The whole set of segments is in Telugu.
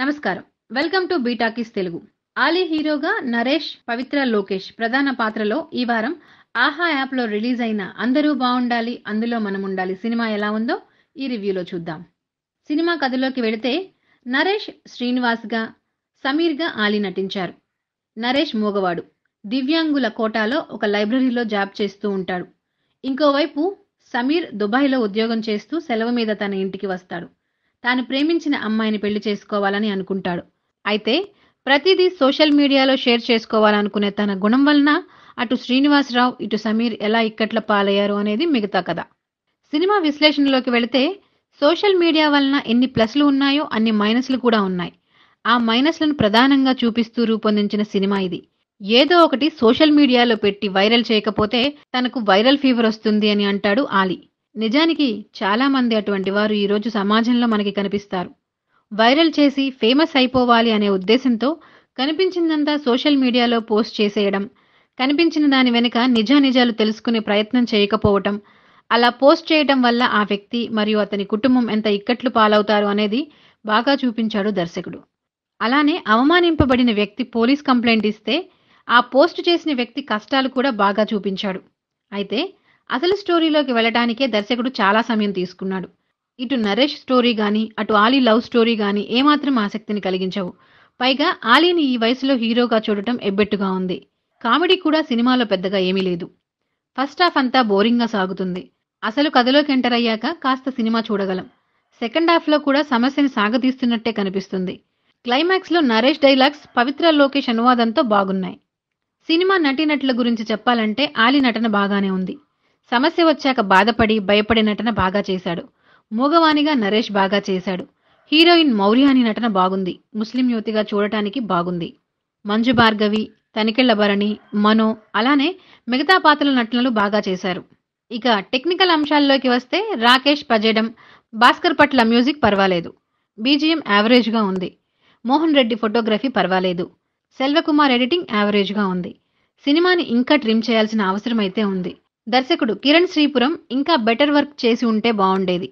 నమస్కారం వెల్కమ్ టు బీటాకిస్ తెలుగు ఆలీ హీరోగా నరేష్ పవిత్ర లోకేష్ ప్రధాన పాత్రలో ఈ వారం ఆహా యాప్లో రిలీజ్ అయిన అందరూ బాగుండాలి అందులో మనం ఉండాలి సినిమా ఎలా ఉందో ఈ రివ్యూలో చూద్దాం సినిమా కథలోకి వెళితే నరేష్ శ్రీనివాస్గా సమీర్గా ఆలీ నటించారు నరేష్ మూగవాడు దివ్యాంగుల కోటాలో ఒక లైబ్రరీలో జాబ్ చేస్తూ ఉంటాడు ఇంకోవైపు సమీర్ దుబాయ్లో ఉద్యోగం చేస్తూ సెలవు మీద తన ఇంటికి వస్తాడు తాను ప్రేమించిన అమ్మాయిని పెళ్లి చేసుకోవాలని అనుకుంటాడు అయితే ప్రతిదీ సోషల్ మీడియాలో షేర్ చేసుకోవాలనుకునే తన గుణం వలన అటు శ్రీనివాసరావు ఇటు సమీర్ ఎలా ఇక్కట్ల పాలయ్యారు అనేది మిగతా కథ సినిమా విశ్లేషణలోకి వెళితే సోషల్ మీడియా వలన ఎన్ని ప్లస్లు ఉన్నాయో అన్ని మైనస్లు కూడా ఉన్నాయి ఆ మైనస్లను ప్రధానంగా చూపిస్తూ రూపొందించిన సినిమా ఇది ఏదో ఒకటి సోషల్ మీడియాలో పెట్టి వైరల్ చేయకపోతే తనకు వైరల్ ఫీవర్ వస్తుంది అని అంటాడు ఆలీ నిజానికి చాలామంది అటువంటి వారు ఈరోజు సమాజంలో మనకి కనిపిస్తారు వైరల్ చేసి ఫేమస్ అయిపోవాలి అనే ఉద్దేశంతో కనిపించిందంతా సోషల్ మీడియాలో పోస్ట్ చేసేయడం కనిపించిన దాని వెనుక నిజాలు తెలుసుకునే ప్రయత్నం చేయకపోవటం అలా పోస్ట్ చేయటం వల్ల ఆ వ్యక్తి మరియు అతని కుటుంబం ఎంత ఇక్కట్లు పాలవుతారు అనేది బాగా చూపించాడు దర్శకుడు అలానే అవమానింపబడిన వ్యక్తి పోలీస్ కంప్లైంట్ ఇస్తే ఆ పోస్ట్ చేసిన వ్యక్తి కష్టాలు కూడా బాగా చూపించాడు అయితే అసలు స్టోరీలోకి వెళ్ళటానికే దర్శకుడు చాలా సమయం తీసుకున్నాడు ఇటు నరేష్ స్టోరీ కానీ అటు ఆలీ లవ్ స్టోరీ కానీ ఏమాత్రం ఆసక్తిని కలిగించవు పైగా ఆలీని ఈ వయసులో హీరోగా చూడటం ఎబ్బెట్టుగా ఉంది కామెడీ కూడా సినిమాలో పెద్దగా ఏమీ లేదు ఫస్ట్ హాఫ్ అంతా బోరింగ్గా సాగుతుంది అసలు కథలోకి ఎంటర్ అయ్యాక కాస్త సినిమా చూడగలం సెకండ్ హాఫ్లో కూడా సమస్యని సాగతీస్తున్నట్టే కనిపిస్తుంది క్లైమాక్స్లో నరేష్ డైలాగ్స్ పవిత్ర లోకేష్ అనువాదంతో బాగున్నాయి సినిమా నటీనటుల గురించి చెప్పాలంటే ఆలీ నటన బాగానే ఉంది సమస్య వచ్చాక బాధపడి భయపడే నటన బాగా చేశాడు మూగవాణిగా నరేష్ బాగా చేశాడు హీరోయిన్ మౌర్య అని నటన బాగుంది ముస్లిం యువతిగా చూడటానికి బాగుంది మంజు భార్గవి తనికెళ్ల భరణి మనో అలానే మిగతా పాత్రల నటనలు బాగా చేశారు ఇక టెక్నికల్ అంశాల్లోకి వస్తే రాకేష్ పజేడం భాస్కర్ పట్ల మ్యూజిక్ పర్వాలేదు బీజిఎం యావరేజ్గా ఉంది మోహన్ రెడ్డి ఫోటోగ్రఫీ పర్వాలేదు సెల్వకుమార్ ఎడిటింగ్ యావరేజ్గా ఉంది సినిమాని ఇంకా ట్రిమ్ చేయాల్సిన అవసరం అయితే ఉంది దర్శకుడు కిరణ్ శ్రీపురం ఇంకా బెటర్ వర్క్ చేసి ఉంటే బాగుండేది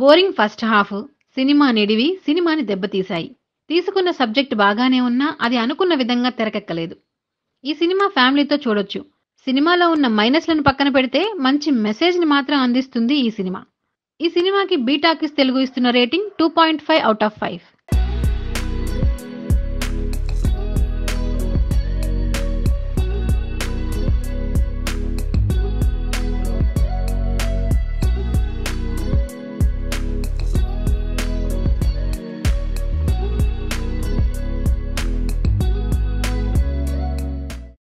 బోరింగ్ ఫస్ట్ హాఫ్ సినిమా నిడివి సినిమాని దెబ్బతీశాయి తీసుకున్న సబ్జెక్ట్ బాగానే ఉన్నా అది అనుకున్న విధంగా తెరకెక్కలేదు ఈ సినిమా ఫ్యామిలీతో చూడొచ్చు సినిమాలో ఉన్న మైనస్లను పక్కన పెడితే మంచి మెసేజ్ని మాత్రం అందిస్తుంది ఈ సినిమా ఈ సినిమాకి బీటాకిస్ తెలుగు ఇస్తున్న rating two point five out of five